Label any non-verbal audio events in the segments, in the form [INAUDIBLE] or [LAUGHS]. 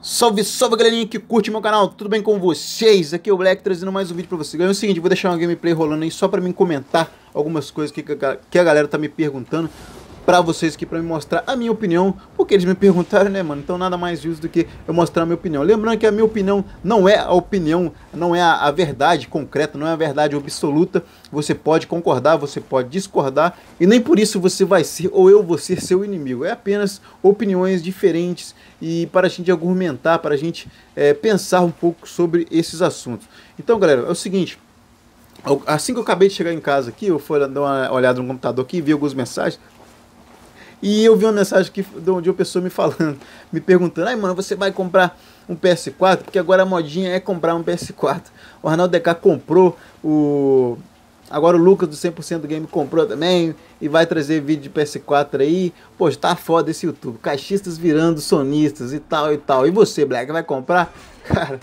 Salve, salve galerinha que curte meu canal, tudo bem com vocês? Aqui é o Black trazendo mais um vídeo pra vocês. É o seguinte, vou deixar uma gameplay rolando aí só pra mim comentar algumas coisas que, que a galera tá me perguntando pra vocês aqui pra me mostrar a minha opinião, porque eles me perguntaram, né, mano? Então nada mais justo do que eu mostrar a minha opinião. Lembrando que a minha opinião não é a opinião, não é a, a verdade concreta, não é a verdade absoluta. Você pode concordar, você pode discordar, e nem por isso você vai ser ou eu vou ser seu inimigo. É apenas opiniões diferentes e para a gente argumentar, para a gente é, pensar um pouco sobre esses assuntos. Então, galera, é o seguinte. Assim que eu acabei de chegar em casa aqui, eu fui dar uma olhada no computador aqui, vi algumas mensagens. E eu vi uma mensagem que, de uma pessoa me falando, [LAUGHS] me perguntando: ai, mano, você vai comprar um PS4? Porque agora a modinha é comprar um PS4. O Arnaldo DK comprou o. Agora o Lucas do 100% do Game comprou também e vai trazer vídeo de PS4 aí. Pô, tá foda esse YouTube. Caixistas virando sonistas e tal e tal. E você, Black, vai comprar? [LAUGHS] Cara,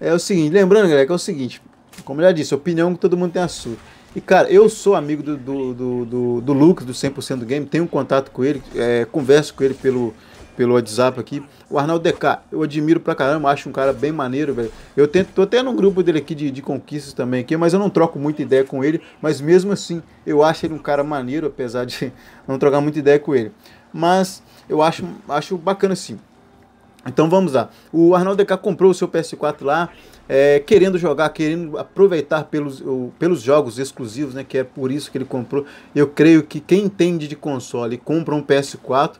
é o seguinte, lembrando, galera, que é o seguinte. Como eu já disse, opinião que todo mundo tem a sua. E, cara, eu sou amigo do, do, do, do, do Lucas, do 100% do Game, tenho contato com ele, é, converso com ele pelo, pelo WhatsApp aqui. O Arnaldo DK, eu admiro pra caramba, acho um cara bem maneiro, velho. Eu tento, tô até num grupo dele aqui de, de conquistas também aqui, mas eu não troco muita ideia com ele, mas mesmo assim, eu acho ele um cara maneiro, apesar de [LAUGHS] não trocar muita ideia com ele. Mas eu acho, acho bacana assim. Então vamos lá. O Arnaldo DK comprou o seu PS4 lá, é, querendo jogar, querendo aproveitar pelos, pelos jogos exclusivos, né? Que é por isso que ele comprou. Eu creio que quem entende de console e compra um PS4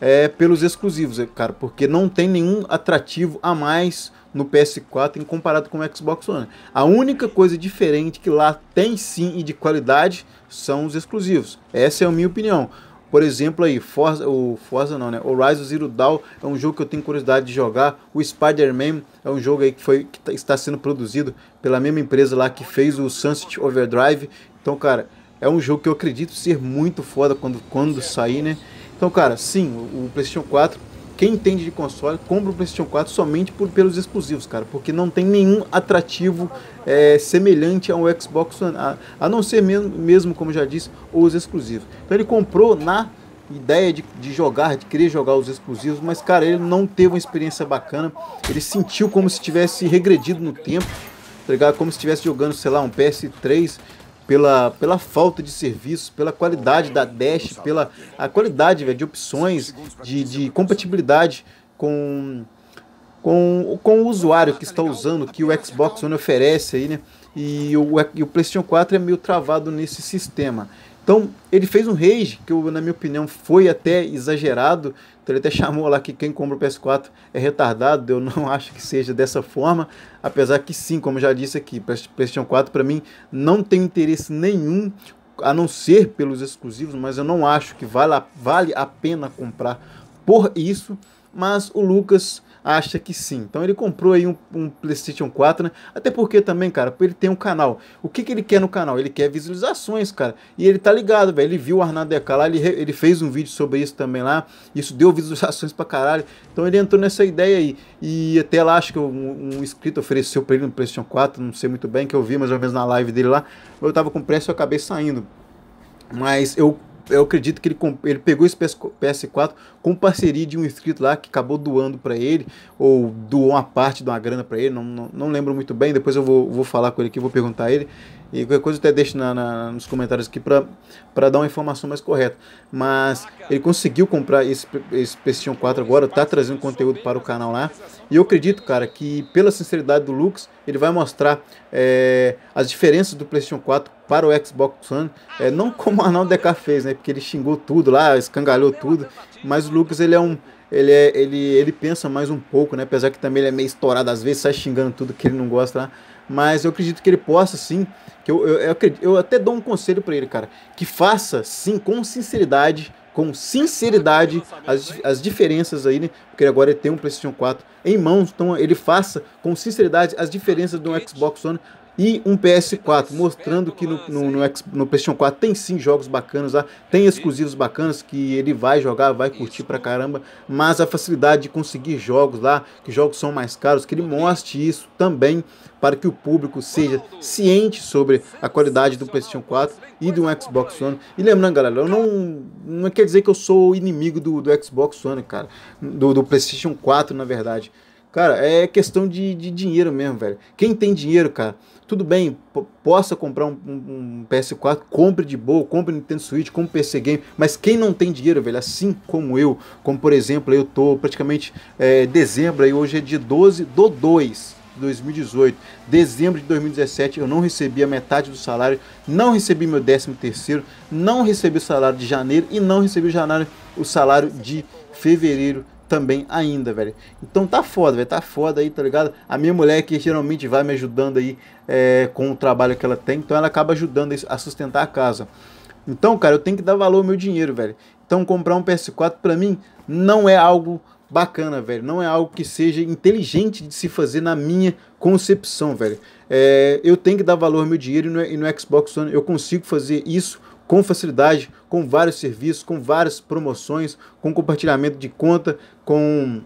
é pelos exclusivos, é, cara, porque não tem nenhum atrativo a mais no PS4 em comparado com o Xbox One. A única coisa diferente que lá tem sim e de qualidade são os exclusivos. Essa é a minha opinião. Por exemplo, aí, Forza, o Forza não, né? Horizon Zero Dawn é um jogo que eu tenho curiosidade de jogar. O Spider-Man é um jogo aí que, foi, que tá, está sendo produzido pela mesma empresa lá que fez o Sunset Overdrive. Então, cara, é um jogo que eu acredito ser muito foda quando, quando sair, né? Então, cara, sim, o PlayStation 4 quem entende de console compra o PlayStation 4 somente por, pelos exclusivos, cara, porque não tem nenhum atrativo é, semelhante ao Xbox One, a, a não ser mesmo, mesmo, como já disse, os exclusivos. Então ele comprou na ideia de, de jogar, de querer jogar os exclusivos, mas cara, ele não teve uma experiência bacana, ele sentiu como se tivesse regredido no tempo, tá ligado? Como se estivesse jogando, sei lá, um PS3 pela, pela falta de serviço, pela qualidade da Dash, pela a qualidade véio, de opções, de, de compatibilidade com, com, com o usuário que está usando, que o Xbox One oferece aí, né? E o, e o PlayStation 4 é meio travado nesse sistema. Então, ele fez um rage, que na minha opinião foi até exagerado. Então, ele até chamou lá que quem compra o PS4 é retardado. Eu não [LAUGHS] acho que seja dessa forma. Apesar que sim, como já disse aqui, PlayStation 4 para mim não tem interesse nenhum, a não ser pelos exclusivos, mas eu não acho que vale a, vale a pena comprar por isso. Mas o Lucas acha que sim. Então ele comprou aí um, um PlayStation 4, né? Até porque também, cara, ele tem um canal. O que, que ele quer no canal? Ele quer visualizações, cara. E ele tá ligado, velho. Ele viu o Deca lá, ele, ele fez um vídeo sobre isso também lá. Isso deu visualizações pra caralho. Então ele entrou nessa ideia aí. E até lá acho que um, um inscrito ofereceu pra ele no PlayStation 4, não sei muito bem, que eu vi mais ou menos na live dele lá. Eu tava com pressa e eu acabei saindo. Mas eu eu acredito que ele, ele pegou esse PS4 com parceria de um inscrito lá que acabou doando para ele, ou doou uma parte de uma grana para ele, não, não, não, lembro muito bem, depois eu vou, vou falar com ele aqui, vou perguntar a ele, e qualquer coisa eu até deixo na, na nos comentários aqui para dar uma informação mais correta. Mas ele conseguiu comprar esse, esse PlayStation 4 agora, tá trazendo conteúdo para o canal lá, e eu acredito, cara, que pela sinceridade do Lux, ele vai mostrar é, as diferenças do PlayStation 4 para o Xbox One, é, não como o Arnaldo Deca fez, né? Porque ele xingou tudo lá, escangalhou tudo, mas o Lucas ele é um ele, é, ele, ele pensa mais um pouco, né? Apesar que também ele é meio estourado às vezes, sai xingando tudo que ele não gosta lá. Mas eu acredito que ele possa sim. Que eu, eu, eu, acredito, eu até dou um conselho para ele, cara. Que faça sim, com sinceridade, com sinceridade as, as diferenças aí, né? Porque agora ele tem um PlayStation 4 em mãos, então ele faça com sinceridade as diferenças do Xbox One e um PS4, mostrando que no, no, no, no PlayStation 4 tem sim jogos bacanas lá, tem exclusivos bacanas que ele vai jogar, vai curtir pra caramba, mas a facilidade de conseguir jogos lá, que jogos são mais caros, que ele mostre isso também para que o público seja ciente sobre a qualidade do PlayStation 4 e do Xbox One. E lembrando, galera, eu não não quer dizer que eu sou inimigo do, do Xbox One, cara, do, do PlayStation 4, na verdade. Cara, é questão de, de dinheiro mesmo, velho. Quem tem dinheiro, cara, tudo bem, possa comprar um, um, um, PS4, compre de boa, compre Nintendo Switch, compre PC Game, mas quem não tem dinheiro, velho, assim como eu, como por exemplo, eu tô praticamente é, dezembro, aí hoje é dia 12 do 2 de 2018, dezembro de 2017, eu não recebi a metade do salário, não recebi meu 13 terceiro, não recebi o salário de janeiro e não recebi o salário de fevereiro também ainda, velho. Então tá foda, velho. Tá foda aí, tá ligado? A minha mulher que geralmente vai me ajudando aí é, com o trabalho que ela tem, então ela acaba ajudando a sustentar a casa. Então, cara, eu tenho que dar valor ao meu dinheiro, velho. Então comprar um PS4 para mim não é algo bacana, velho. Não é algo que seja inteligente de se fazer na minha concepção, velho. É, eu tenho que dar valor ao meu dinheiro e no, é, e no é Xbox One eu consigo fazer isso com facilidade, com vários serviços, com várias promoções, com compartilhamento de conta, com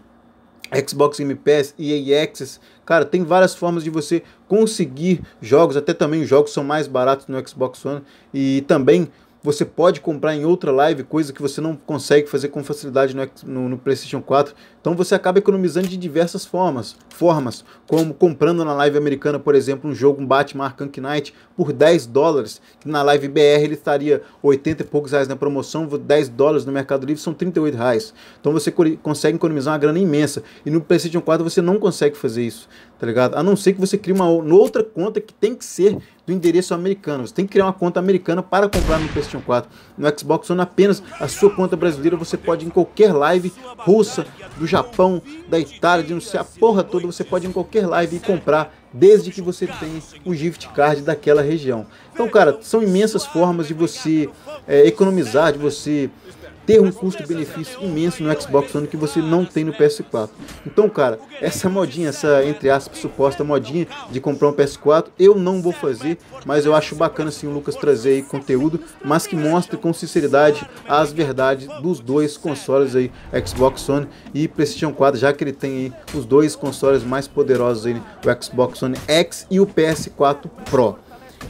Xbox Game Pass, e Access, cara, tem várias formas de você conseguir jogos, até também os jogos são mais baratos no Xbox One e também você pode comprar em outra live, coisa que você não consegue fazer com facilidade no, no, no PlayStation 4. Então você acaba economizando de diversas formas, formas, como comprando na live americana, por exemplo, um jogo, um Batman Arkham Knight, por 10 dólares, que na live BR ele estaria 80 e poucos reais na promoção, 10 dólares no Mercado Livre são 38 reais. Então você consegue economizar uma grana imensa. E no PlayStation 4 você não consegue fazer isso, tá ligado? A não ser que você crie uma outra conta que tem que ser do endereço americano. Você tem que criar uma conta americana para comprar no PlayStation 4. No Xbox One, apenas a sua conta brasileira. Você pode ir em qualquer live russa, do Japão, da Itália, de não sei a porra toda. Você pode ir em qualquer live e comprar desde que você tenha o gift card daquela região. Então, cara, são imensas formas de você é, economizar, de você ter um custo-benefício imenso no Xbox One que você não tem no PS4. Então, cara, essa modinha, essa entre aspas suposta modinha de comprar um PS4, eu não vou fazer, mas eu acho bacana sim o Lucas trazer aí conteúdo, mas que mostre com sinceridade as verdades dos dois consoles aí, Xbox One e PlayStation 4, já que ele tem aí os dois consoles mais poderosos aí, né? o Xbox One X e o PS4 Pro.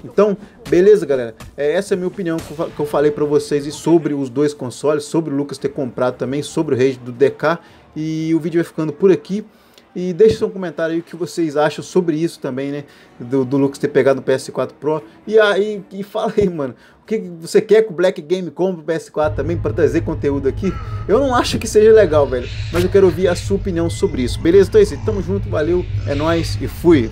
Então, beleza, galera? É, essa é a minha opinião que eu falei para vocês e sobre os dois consoles, sobre o Lucas ter comprado também, sobre o Rage do DK. E o vídeo vai ficando por aqui. E deixe seu comentário aí o que vocês acham sobre isso também, né? Do, do Lucas ter pegado o PS4 Pro. E aí, e fala aí, mano. O que você quer que o Black Game compre o PS4 também para trazer conteúdo aqui? Eu não acho que seja legal, velho. Mas eu quero ouvir a sua opinião sobre isso. Beleza? Então é isso. Tamo junto, valeu, é nóis e fui.